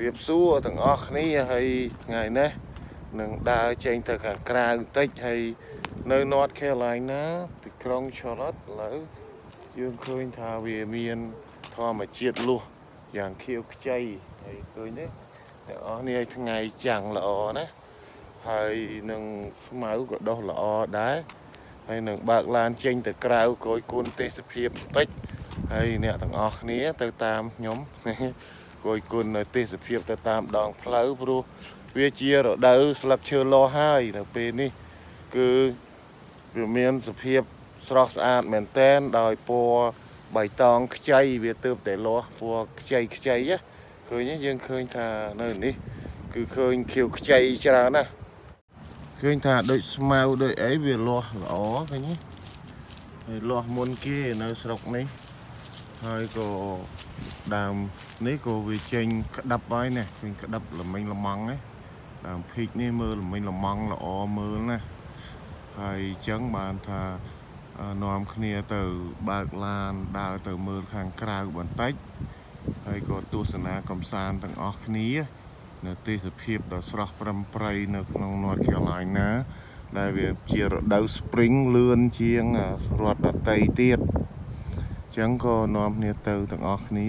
រៀបសួរទាំងអស់គ្នាហើយថ្ងៃនេះនឹងដើរចេញទៅខាងក្រៅបន្តិចហើយនៅ North Carolina ទីក្រុង Charlotte ឥឡូវយើងឃើញថាវាមានធម្មជាតិលុះយ៉ាងខៀវខ្ចីហើយឃើញទេអ្នកអស់គ្នាថ្ងៃចាំងល្អណាហើយនឹងស្មៅក៏ដុះល្អដែរហើយនឹងបើកឡានចេញ ទៅក្រៅគយគុណទេសភាពបន្តិចហើយអ្នកទាំងអស់គ្នា ទៅតាមខ្ញុំគយគុណនៅទេសភាពទៅតាមដងផ្លូវព្រោះវាជារដូវស្លឹកឈើលោហើយនៅពេលនេះ គឺវាមាន សភាពស្រស់ស្អាតមែនតែន ដោយពណ៌បៃតងខ្ចីវាទើបតែលាស់ពណ៌ខ្ចីខ្ចីឃើញយើងឃើញថានៅនេះ គឺឃើញខៀវខ្ចីច្រើនណាស់ឃើញថាដូចស្មៅដូចអីវាលាស់ល្អឃើញទេហើយលាស់មុនគេនៅស្រុកនេះហើយក៏ដើមនេះក៏វាចេញ ក្តាប់ហើយណាឃើញក្តាប់ល្មិញល្មងណាដើមភីកនេះមើលល្មិញល្មងល្អមើលណាហើយអញ្ចឹងបានថានាំគ្នាទៅបើកឡានដើរទៅមើលខាងក្រៅបន្តិចហើយក៏ទស្សនាកំសាន្តទាំងអស់គ្នា នៅទេសភាពដ៏ស្រស់ប្រំប្រៃនៅក្នុង North Carolina ដែលវាជារដូវ Spring លឿនជាងរដ្ឋដតីទៀតអញ្ចឹងក៏នាំគ្នាទៅទាំងអស់គ្នា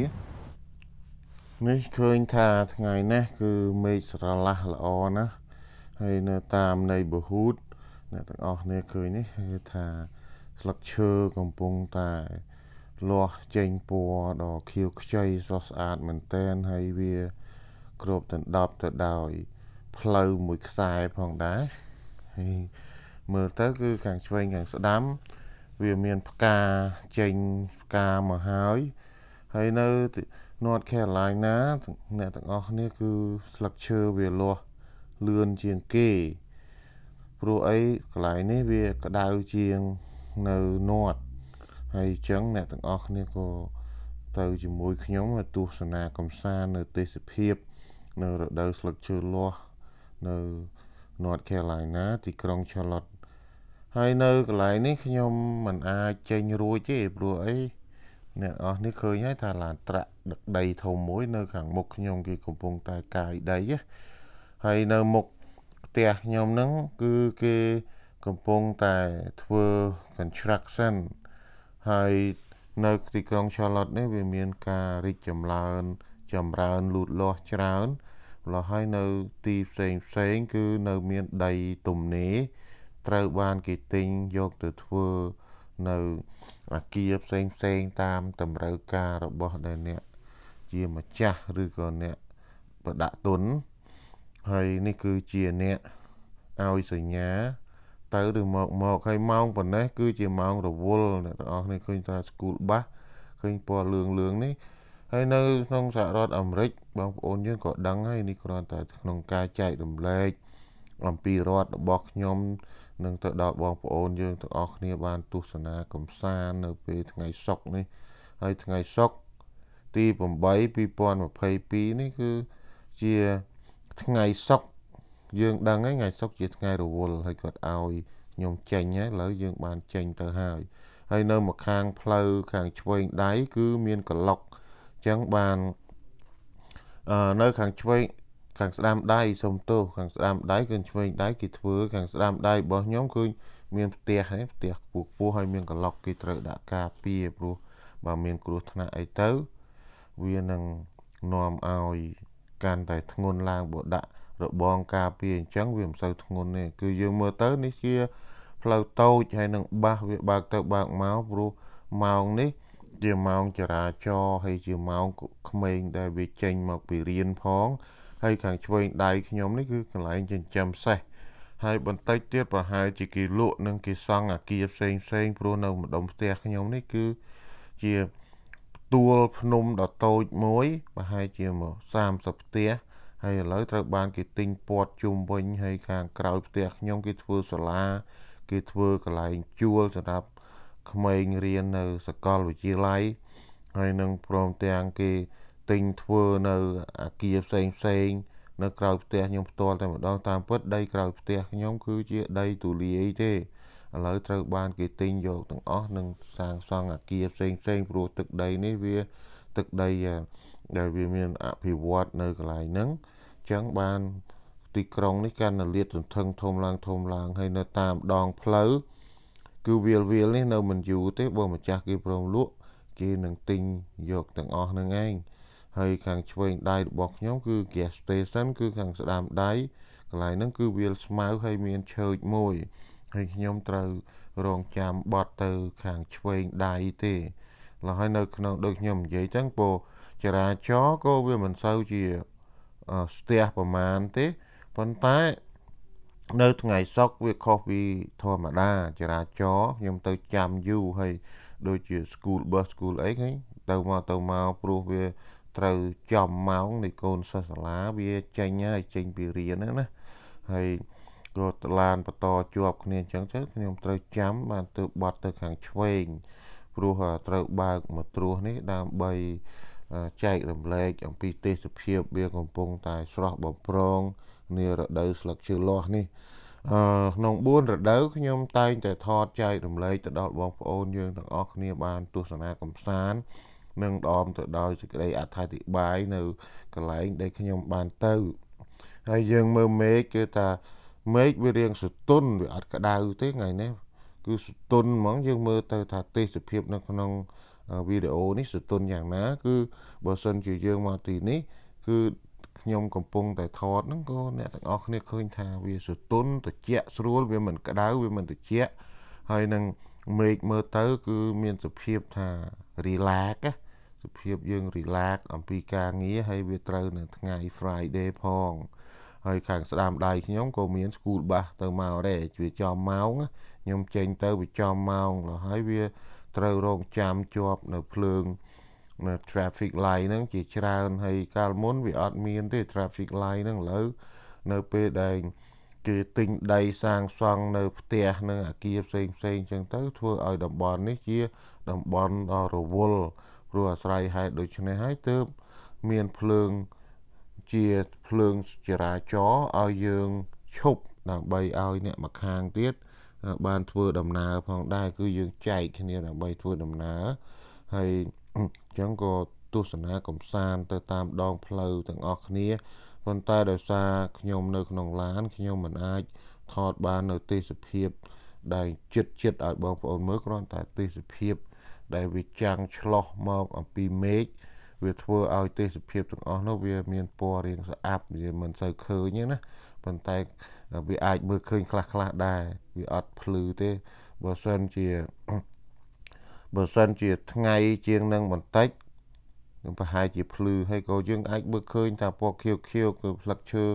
នេះឃើញថាថ្ងៃនេះគឺមេឃស្រឡះល្អណាស់ហើយនៅតាមនៃបហូតអ្នកទាំងអស់គ្នាឃើញនេះគឺថាស្លឹកឈើកំពុងតែលាស់ចេញពណ៌ដ៏ខៀវខ្ចីស្រស់ស្អាតមែនទែនហើយវាគ្របដណ្ដប់ទៅដោយផ្លូវមួយខ្សែផងដែរហើយមើលទៅគឺខាងឆ្វេងខាងស្ដាំវាមានផ្កាចេញផ្កាមកហើយហើយនៅ North Carolina អ្នកទាំងអស់គ្នាគឺស្លឹកឈើវាលាស់លឿនជាងគេព្រោះអីកន្លែងនេះវាក្តៅជាងនៅមាត់ហើយអញ្ចឹងអ្នកទាំងអស់គ្នាក៏ទៅជាមួយខ្ញុំទៅទស្សនាកំសាន្តនៅទេសភាពនៅរដូវស្លឹកឈើលាស់នៅ North Carolina ទីក្រុង Charlotte ហើយនៅកន្លែងនេះខ្ញុំមិនអាចចេញរួចទេព្រោះអីអ្នកអស់នេះឃើញហើយថាឡានត្រាក់ដឹកដីធំមួយនៅខាងមុខខ្ញុំគឺកំពុងតែកាយដីហើយនៅមុខផ្ទះខ្ញុំហ្នឹងគឺគេកំពុងតែធ្វើ construction ហើយនៅទីក្រុង Charlotte នេះវាមានការរីកចម្រើនចម្រើនលូតលាស់ច្រើនលោះហើយនៅទីផ្សេងផ្សេង គឺនៅមានដីទំនេរត្រូវបានគេទិញយកទៅធ្វើនៅអាគារផ្សេងផ្សេងតាម តម្រូវការរបស់ដែលអ្នក ជាម្ចាស់ឬក៏អ្នកប្រដាក់ទុនហើយនេះគឺជាអ្នកឲ្យសញ្ញា ទៅឬមកមកហើយម៉ោងប៉ុណ្ណេះគឺជាម៉ោងរវល់អ្នកទាំងអស់គ្នាឃើញថា school bus ឃើញពណ៌លឿងលឿងនេះហើយនៅក្នុងសហរដ្ឋអាមេរិកបងប្អូនយើងក៏ដឹងហើយនេះគ្រាន់តែ ក្នុងការចែករំលែកអំពីរដ្ឋរបស់ខ្ញុំ នឹងទៅដល់បងប្អូនយើងទាំងអស់គ្នាបានទស្សនាកំសាន្តនៅពេលថ្ងៃសុក្រនេះហើយថ្ងៃសុក្រទី8 2022នេះគឺជាថ្ងៃសុក្រយើងដឹងហើយថ្ងៃសុក្រជាថ្ងៃរវល់ហើយគាត់ឲ្យខ្ញុំចេញហើយឥឡូវយើងបានចេញទៅហើយ ហើយនៅមកខាងផ្លូវខាងឆ្វេងដៃគឺមានក្លុកអញ្ចឹងបានអឺនៅខាងឆ្វេងខាងស្ដាំដៃសុំទោសខាងស្ដាំដៃគឺឆ្វេងដៃគេធ្វើខាងស្ដាំដៃរបស់ខ្ញុំគឺមានផ្ទះហ្នឹងផ្ទះខ្ពស់ខ្ពស់ហើយមានកឡុកគេត្រូវដាក់ការពារព្រោះបើមានគ្រោះថ្នាក់អីទៅវានឹងនាំឲ្យកាន់តែធ្ងន់ឡើងបើដាក់របងការពារអញ្ចឹងវាមិនសូវធ្ងន់ទេគឺយើងមើលទៅនេះជាផ្លូវតូចហើយនឹងបាសវាបើកទៅបើកមកព្រោះម៉ោងនេះជាម៉ោងចរាចរណ៍ហើយជាម៉ោងក្មេងដែលវាចេញមកពីរៀនផងហើយខាងឆ្វេងដៃខ្ញុំនេះគឺកន្លែងចិញ្ចឹមសេះហើយបន្តិចទៀតប្រហែលជាគេលក់ និងគេសង់អាគារផ្សេងផ្សេងព្រោះនៅម្ដុំផ្ទះខ្ញុំនេះគឺ ជាផ្ទួលភ្នំដ៏តូចមួយប្រហែលជាមក30ផ្ទះហើយឥឡូវត្រូវបានគេទិញព័ទ្ធជុំវិញហើយខាងក្រោយផ្ទះខ្ញុំគេធ្វើសាលាគេធ្វើកន្លែងជួលសម្រាប់ក្មេងរៀននៅសាកលវិទ្យាល័យហើយនឹងព្រមទាំងគេទិញធ្វើនៅអាគារផ្សេងផ្សេង នៅក្រៅផ្ទះខ្ញុំផ្ទាល់តែម្ដងតាមពិតដីក្រៅផ្ទះខ្ញុំគឺជាដីទូលាយទេឥឡូវត្រូវបាន គេទិញយកទាំងអស់និងសាងសង់អាគារផ្សេងផ្សេងព្រោះទឹកដីនេះវាទឹកដីដែលវាមានអភិវឌ្ឍនៅកន្លែងហ្នឹងអញ្ចឹងបានទីក្រុងនេះកាន់តែលាតសន្ធឹងធំឡើងធំឡើងហើយនៅតាមដងផ្លូវគឺវាលវាលនេះនៅមិនយូរទេបើម្ចាស់គេព្រមលក់គេនឹងទិញយកទាំងអស់ហ្នឹងឯងហើយខាងឆ្វេងដៃរបស់ខ្ញុំ គឺ gas station គឺខាងស្ដាំដៃកន្លែងហ្នឹងគឺវាលស្មៅហើយមានឈើមួយហើយខ្ញុំត្រូវរងចាំបត់ទៅខាងឆ្វេងដៃទេឡើយនៅ ក្នុងដូចខ្ញុំនិយាយចឹងពោចរាចរក៏វាមិនសូវជាស្ទះប្រមាណទេប៉ុន្តែ នៅថ្ងៃសុក្រវាខុសពីធម្មតាចរាចរខ្ញុំទៅចាំយូរហើយដូចជា school bus school អីឃើញទៅមកទៅមកព្រោះវាត្រូវចំម៉ោងនៃកូនសិស្សសាលាវាចេញហើយចេញពីរៀនហ្នឹងណាហើយក៏ឡានបន្តជាប់គ្នាអញ្ចឹងទៅខ្ញុំត្រូវចាំបានទៅបត់ទៅខាងឆ្វេងព្រោះត្រូវបើកមកត្រួសនេះដើម្បីចែករំលែកអំពីទេសភាពវាកំពុងតែស្រស់បំព្រងនារដូវស្លឹកឈើលាស់នេះអឺក្នុង4រដូវខ្ញុំតែងតែថតចែករំលែកទៅដល់បងប្អូនយើងទាំងអស់គ្នាបានទស្សនាកំសាន្តនិងដអមទៅដោយសេចក្តីអត្ថាធិប្បាយនៅកន្លែងដែលខ្ញុំបានទៅហើយយើងមើលមេឃគឺថាមេឃវារៀងសតុនវាអត់ក្តៅទេថ្ងៃនេះគឺសតុនហ្មងយើងមើលទៅថាទេសភាពនៅក្នុងវីដេអូនេះសតុនយ៉ាងណា គឺបើសិនជាយើងមកទីនេះ គឺខ្ញុំកំពុងតែថតហ្នឹងក៏អ្នកទាំងអស់គ្នាឃើញថាវាសតុនត្រជាក់ស្រួលវាមិនក្តៅវាមិនត្រជាក់ហើយនឹងមេឃមើលទៅ គឺមានសភាពថារីឡាក់សុភាពយើង relax អំពីការងារហើយវាត្រូវនៅ ថ្ងៃ Friday ផង ហើយ ខាងស្ដាមដៃខ្ញុំក៏មាន school bus ទៅមកដែរវាចំម៉ោងខ្ញុំចេញទៅវាចំម៉ោងហើយវាត្រូវរងចាំជាប់នៅភ្លើងនៅ traffic light ហ្នឹងជាច្រើនហើយកាលមុនវាអត់មាន ទេ traffic light ហ្នឹងឥឡូវនៅពេលដែលគេទិញដីសាងសង់នៅ ផ្ទះនិងអាគារផ្សេងផ្សេងចឹងទៅ ធ្វើឲ្យតំបន់នេះជាតំបន់ដ៏រវល់ព្រោះអាស្រ័យហេតុដូច្នេះហើយទើបមានភ្លើងជាភ្លើងចរាចរឲ្យយើងឈប់ដើម្បីឲ្យអ្នកម្ខាងទៀតបានធ្វើដំណើរផងដែរគឺយើងចែកគ្នាដើម្បីធ្វើដំណើរហើយអញ្ចឹងក៏ទស្សនាកំសាន្តទៅតាមដង ផ្លូវទាំងអស់គ្នាប៉ុន្តែដោយសារខ្ញុំនៅក្នុងឡានខ្ញុំមិនអាចថតបាននៅទេសភាពដែលចិត្តចិត្តឲ្យបងប្អូនមើលគ្រាន់តែទេសភាពដែលវាចាំងឆ្លោះមកអំពីមេឃវា ធ្វើឲ្យទេសភាពទាំងអស់នោះវា មានពណ៌រៀងស្អាប់វាមិនសូវឃើញទេណាប៉ុន្តែវាអាចមើលឃើញ ខ្លះខ្លះដែរវាអត់ភ្លឺទេបើសិនជាបើសិនជាថ្ងៃជាងនឹងបន្តិចនឹងប្រហែលជា ភ្លឺហើយក៏យើងអាចមើលឃើញថាពណ៌ខៀវខៀវគឺផ្លឹកឈើ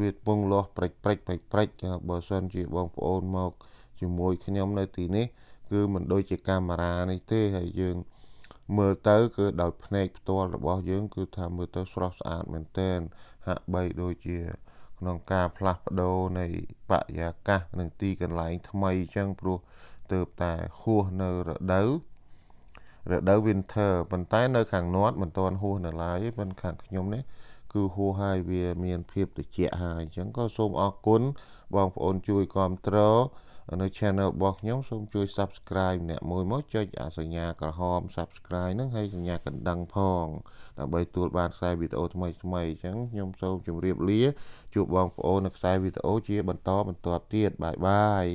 វាពងលាស់ព្រិចព្រិចព្រិចព្រិចបើសិនជា បងប្អូនមកជាមួយខ្ញុំនៅទីនេះគឺមិនដូចជាកាមេរ៉ានេះទេហើយយើង មើលទៅគឺដោយភ្នែកផ្ទាល់របស់យើង គឺថាមើលទៅស្រស់ស្អាតមែនទែនហាក់បីដូចជា ក្នុងការផ្លាស់ប្ដូរនៃបរិយាកាសនិងទីកន្លែងថ្មីអញ្ចឹងព្រោះទៅតែហួសនៅរដូវរដូវ winter ប៉ុន្តែ នៅខាងន័តមិនទាន់ហួសនៅឡើយទេប៉ុន្តែខាងខ្ញុំនេះគឺហួសហើយវាមានភាពត្រជាក់ហើយអញ្ចឹងក៏សូមអរគុណបងប្អូនជួយគ្រប់គ្រងនៅ channel របស់ខ្ញុំសូមជួយ subscribe ម្នាក់មួយមកចុចអាសញ្ញាក្រហម subscribe ហ្នឹងហើយសញ្ញាកណ្ដឹងផងដើម្បីទទួលបានខ្សែវីដេអូថ្មីថ្មីអញ្ចឹងខ្ញុំសូមជម្រាបលា ជួបបងប្អូននៅខ្សែវីដេអូជា បន្តបន្ទាប់ទៀតបាយបាយ